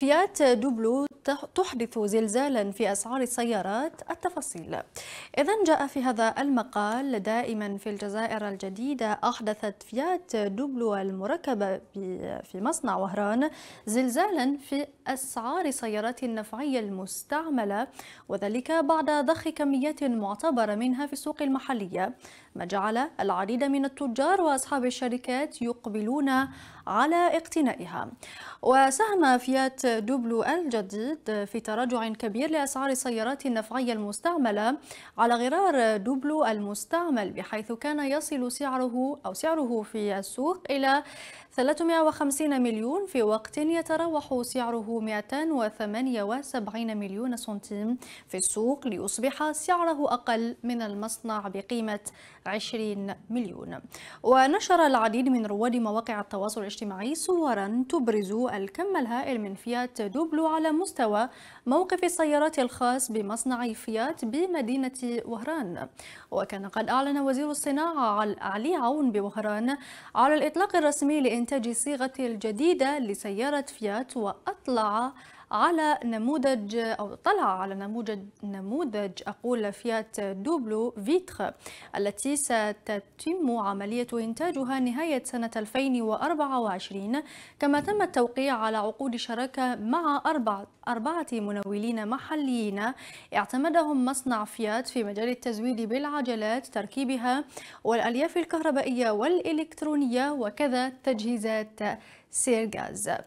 فيات دوبلو تحدث زلزالا في أسعار السيارات التفاصيل إذا جاء في هذا المقال دائما في الجزائر الجديدة أحدثت فيات دوبلو المركبة في مصنع وهران زلزالا في أسعار سيارات النفعية المستعملة وذلك بعد ضخ كميات معتبرة منها في السوق المحلية ما جعل العديد من التجار وأصحاب الشركات يقبلون على اقتنائها وساهم فيات دوبلو الجديد في تراجع كبير لأسعار السيارات النفعية المستعملة على غرار دوبلو المستعمل بحيث كان يصل سعره أو سعره في السوق إلى 350 مليون في وقت يتراوح سعره 278 مليون سنتيم في السوق ليصبح سعره أقل من المصنع بقيمة 20 مليون ونشر العديد من رواد مواقع التواصل الاجتماعي صورا تبرز الكم الهائل من فيا فيات دوبلو على مستوى موقف السيارات الخاص بمصنع فيات بمدينة وهران وكان قد أعلن وزير الصناعة علي عون بوهران على الإطلاق الرسمي لإنتاج الصيغة الجديدة لسيارة فيات وأطلق اطلع على نموذج أو طلع على نموذج نموذج أقول فيات دوبلو فيتر التي ستتم عملية إنتاجها نهاية سنة 2024 كما تم التوقيع على عقود شراكة مع أربع أربعة منولين محليين اعتمدهم مصنع فيات في مجال التزويد بالعجلات تركيبها والألياف الكهربائية والإلكترونية وكذا تجهيزات سيرغاز